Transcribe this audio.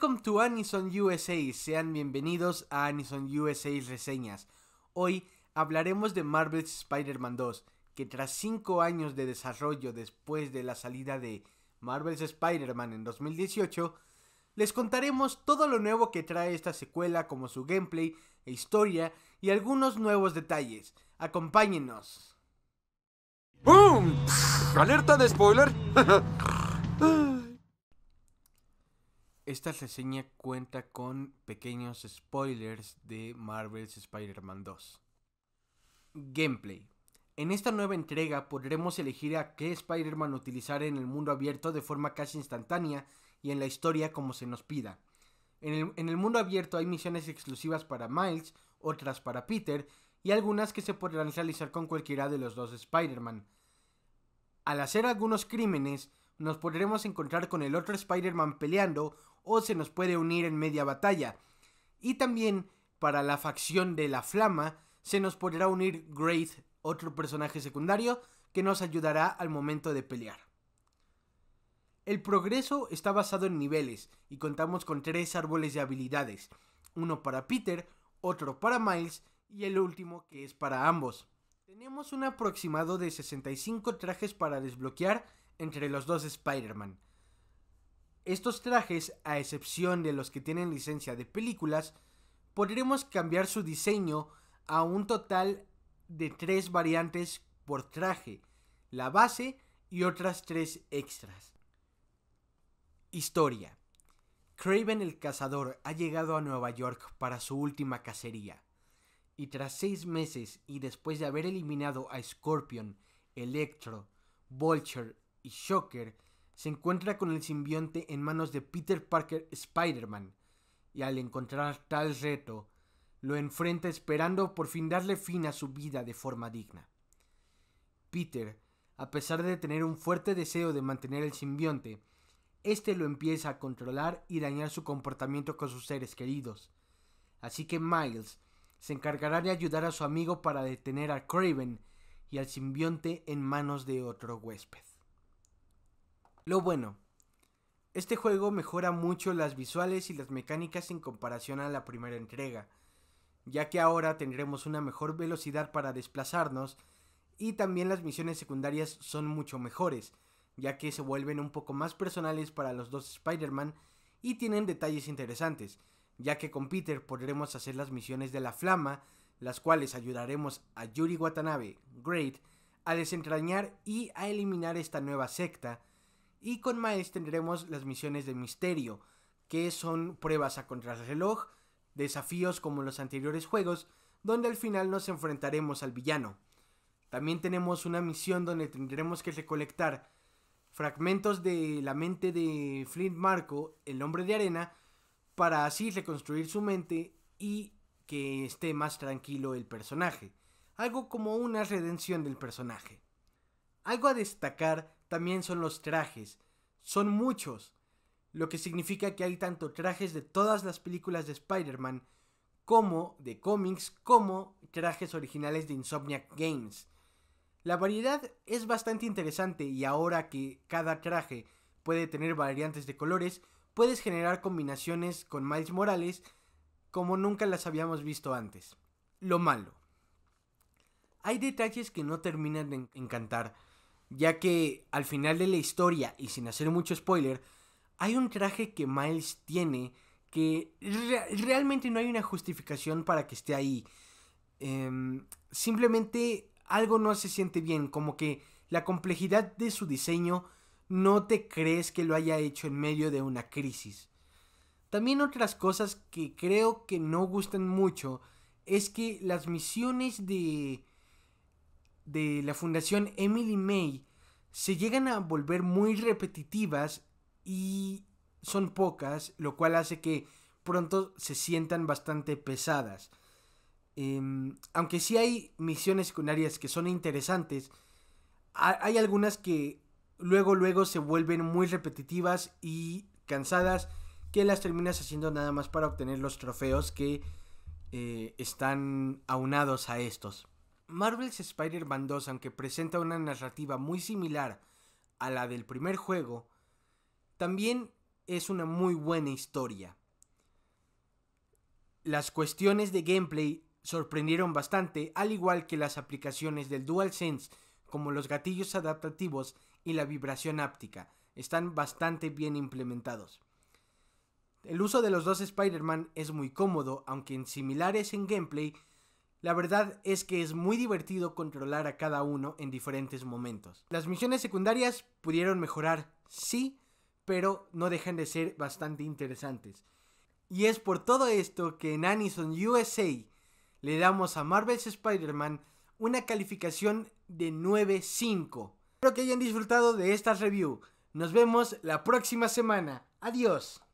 Welcome to Anison USA sean bienvenidos a Anison USA Reseñas. Hoy hablaremos de Marvel's Spider-Man 2, que tras 5 años de desarrollo después de la salida de Marvel's Spider-Man en 2018, les contaremos todo lo nuevo que trae esta secuela como su gameplay e historia y algunos nuevos detalles. Acompáñenos. ¡Boom! ¡Alerta de spoiler! Esta reseña cuenta con pequeños spoilers de Marvel's Spider-Man 2. Gameplay. En esta nueva entrega podremos elegir a qué Spider-Man utilizar en el mundo abierto de forma casi instantánea y en la historia como se nos pida. En el, mundo abierto hay misiones exclusivas para Miles, otras para Peter y algunas que se podrán realizar con cualquiera de los dos Spider-Man. Al hacer algunos crímenes, nos podremos encontrar con el otro Spider-Man peleando o se nos puede unir en media batalla. Y también para la facción de la Flama se nos podrá unir Great otro personaje secundario que nos ayudará al momento de pelear. El progreso está basado en niveles y contamos con tres árboles de habilidades, uno para Peter, otro para Miles y el último que es para ambos. Tenemos un aproximado de 65 trajes para desbloquear entre los dos Spider-Man. Estos trajes, a excepción de los que tienen licencia de películas, podremos cambiar su diseño a un total de tres variantes por traje, la base y otras tres extras. Historia. Craven el Cazador ha llegado a Nueva York para su última cacería, y tras seis meses y después de haber eliminado a Scorpion, Electro, Vulture Shocker se encuentra con el simbionte en manos de Peter Parker Spider-Man, y al encontrar tal reto, lo enfrenta esperando por fin darle fin a su vida de forma digna. Peter, a pesar de tener un fuerte deseo de mantener el simbionte, este lo empieza a controlar y dañar su comportamiento con sus seres queridos. Así que Miles se encargará de ayudar a su amigo para detener a Craven y al simbionte en manos de otro huésped. Lo bueno, este juego mejora mucho las visuales y las mecánicas en comparación a la primera entrega, ya que ahora tendremos una mejor velocidad para desplazarnos y también las misiones secundarias son mucho mejores, ya que se vuelven un poco más personales para los dos Spider-Man y tienen detalles interesantes, ya que con Peter podremos hacer las misiones de la flama, las cuales ayudaremos a Yuri Watanabe, Great, a desentrañar y a eliminar esta nueva secta, y con Miles tendremos las misiones de misterio, que son pruebas a contrarreloj, desafíos como los anteriores juegos, donde al final nos enfrentaremos al villano. También tenemos una misión donde tendremos que recolectar fragmentos de la mente de Flint Marco, el hombre de arena, para así reconstruir su mente y que esté más tranquilo el personaje. Algo como una redención del personaje. Algo a destacar también son los trajes. Son muchos, lo que significa que hay tanto trajes de todas las películas de Spider-Man como de cómics, como trajes originales de Insomniac Games. La variedad es bastante interesante y ahora que cada traje puede tener variantes de colores, puedes generar combinaciones con Miles Morales como nunca las habíamos visto antes. Lo malo. Hay detalles que no terminan de encantar ya que al final de la historia, y sin hacer mucho spoiler, hay un traje que Miles tiene que realmente no hay una justificación para que esté ahí. Em, simplemente algo no se siente bien, como que la complejidad de su diseño no te crees que lo haya hecho en medio de una crisis. También otras cosas que creo que no gustan mucho es que las misiones de de la Fundación Emily May se llegan a volver muy repetitivas y son pocas, lo cual hace que pronto se sientan bastante pesadas. Em, aunque sí hay misiones secundarias que son interesantes, hay algunas que luego luego se vuelven muy repetitivas y cansadas que las terminas haciendo nada más para obtener los trofeos que eh, están aunados a estos. Marvel's Spider-Man 2, aunque presenta una narrativa muy similar a la del primer juego, también es una muy buena historia. Las cuestiones de gameplay sorprendieron bastante, al igual que las aplicaciones del DualSense, como los gatillos adaptativos y la vibración áptica, están bastante bien implementados. El uso de los dos Spider-Man es muy cómodo, aunque en similares en gameplay la verdad es que es muy divertido controlar a cada uno en diferentes momentos. Las misiones secundarias pudieron mejorar, sí, pero no dejan de ser bastante interesantes. Y es por todo esto que en Anison USA le damos a Marvel's Spider-Man una calificación de 9.5. Espero que hayan disfrutado de esta review. Nos vemos la próxima semana. Adiós.